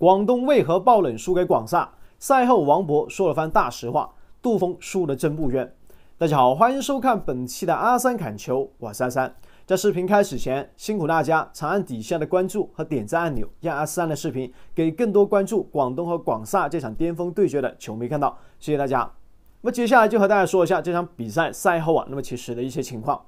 广东为何爆冷输给广厦？赛后，王博说了番大实话，杜峰输得真不冤。大家好，欢迎收看本期的阿三砍球，我是阿三。在视频开始前，辛苦大家长按底下的关注和点赞按钮，让阿三的视频给更多关注广东和广厦这场巅峰对决的球迷看到。谢谢大家。那么接下来就和大家说一下这场比赛赛后啊，那么其实的一些情况。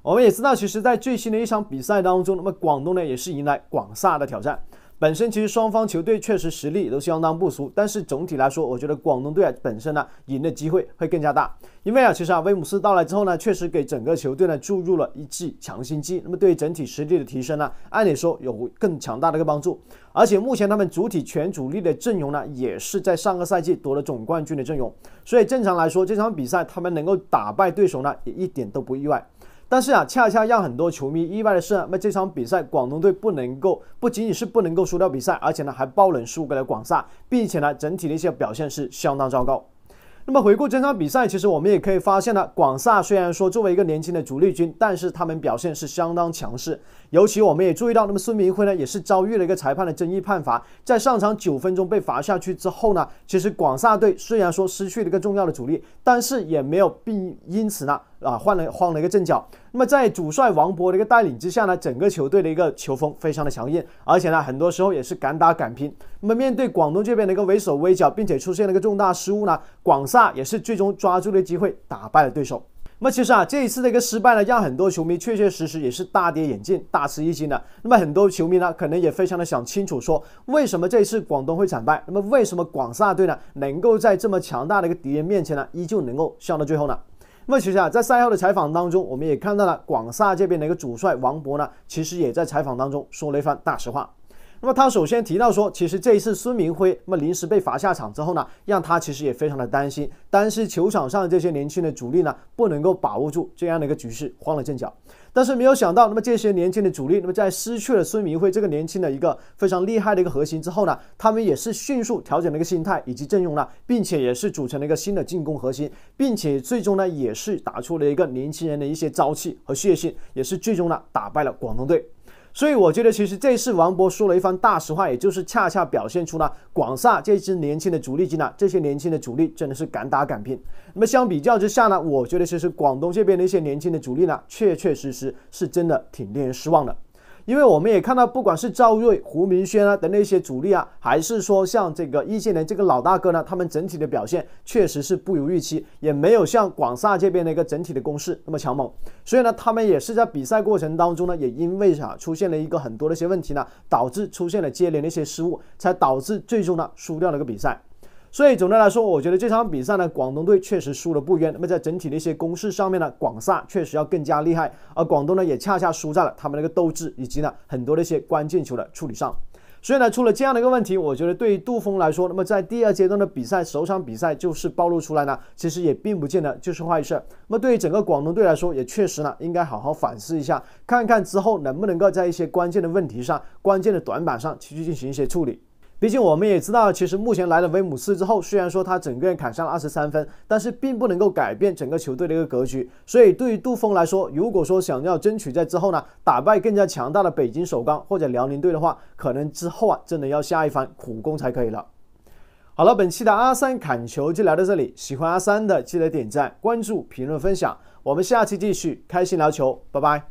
我们也知道，其实，在最新的一场比赛当中，那么广东呢也是迎来广厦的挑战。本身其实双方球队确实实力都相当不俗，但是总体来说，我觉得广东队啊本身呢赢的机会会更加大，因为啊，其实啊威姆斯到来之后呢，确实给整个球队呢注入了一剂强心剂，那么对整体实力的提升呢，按理说有更强大的一个帮助，而且目前他们主体全主力的阵容呢，也是在上个赛季夺了总冠军的阵容，所以正常来说这场比赛他们能够打败对手呢，也一点都不意外。但是啊，恰恰让很多球迷意外的是，那这场比赛广东队不能够不仅仅是不能够输掉比赛，而且呢还爆冷输给了广厦，并且呢整体的一些表现是相当糟糕。那么回顾这场比赛，其实我们也可以发现呢，广厦虽然说作为一个年轻的主力军，但是他们表现是相当强势。尤其我们也注意到，那么孙铭徽呢也是遭遇了一个裁判的争议判罚，在上场九分钟被罚下去之后呢，其实广厦队虽然说失去了一个重要的主力，但是也没有并因此呢。啊，换了换了一个阵脚。那么在主帅王博的一个带领之下呢，整个球队的一个球风非常的强硬，而且呢，很多时候也是敢打敢拼。那么面对广东这边的一个畏手畏脚，并且出现了一个重大失误呢，广厦也是最终抓住了机会，打败了对手。那么其实啊，这一次的一个失败呢，让很多球迷确确实实也是大跌眼镜、大吃一惊的。那么很多球迷呢，可能也非常的想清楚，说为什么这一次广东会惨败？那么为什么广厦队呢，能够在这么强大的一个敌人面前呢，依旧能够笑到最后呢？那么其实啊，在赛后的采访当中，我们也看到了广厦这边的一个主帅王博呢，其实也在采访当中说了一番大实话。那么他首先提到说，其实这一次孙铭徽那么临时被罚下场之后呢，让他其实也非常的担心，担心球场上这些年轻的主力呢不能够把握住这样的一个局势，慌了阵脚。但是没有想到，那么这些年轻的主力，那么在失去了孙铭徽这个年轻的一个非常厉害的一个核心之后呢，他们也是迅速调整了一个心态以及阵容呢，并且也是组成了一个新的进攻核心，并且最终呢也是打出了一个年轻人的一些朝气和血性，也是最终呢打败了广东队。所以我觉得，其实这次王博说了一番大实话，也就是恰恰表现出了广厦这支年轻的主力军呢，这些年轻的主力真的是敢打敢拼。那么相比较之下呢，我觉得其实广东这边的一些年轻的主力呢，确确实实是真的挺令人失望的。因为我们也看到，不管是赵睿、胡明轩啊的那些主力啊，还是说像这个易建联这个老大哥呢，他们整体的表现确实是不如预期，也没有像广厦这边的一个整体的攻势那么强猛。所以呢，他们也是在比赛过程当中呢，也因为啊出现了一个很多的一些问题呢，导致出现了接连的一些失误，才导致最终呢输掉了个比赛。所以总的来说，我觉得这场比赛呢，广东队确实输的不冤。那么在整体的一些攻势上面呢，广厦确实要更加厉害，而广东呢也恰恰输在了他们那个斗志以及呢很多的一些关键球的处理上。所以呢，出了这样的一个问题，我觉得对于杜峰来说，那么在第二阶段的比赛，首场比赛就是暴露出来呢，其实也并不见得就是坏事。那么对于整个广东队来说，也确实呢应该好好反思一下，看看之后能不能够在一些关键的问题上、关键的短板上去进行一些处理。毕竟我们也知道，其实目前来了威姆斯之后，虽然说他整个人砍下了二十三分，但是并不能够改变整个球队的一个格局。所以对于杜峰来说，如果说想要争取在之后呢打败更加强大的北京首钢或者辽宁队的话，可能之后啊真的要下一番苦功才可以了。好了，本期的阿三砍球就聊到这里，喜欢阿三的记得点赞、关注、评论、分享，我们下期继续开心聊球，拜拜。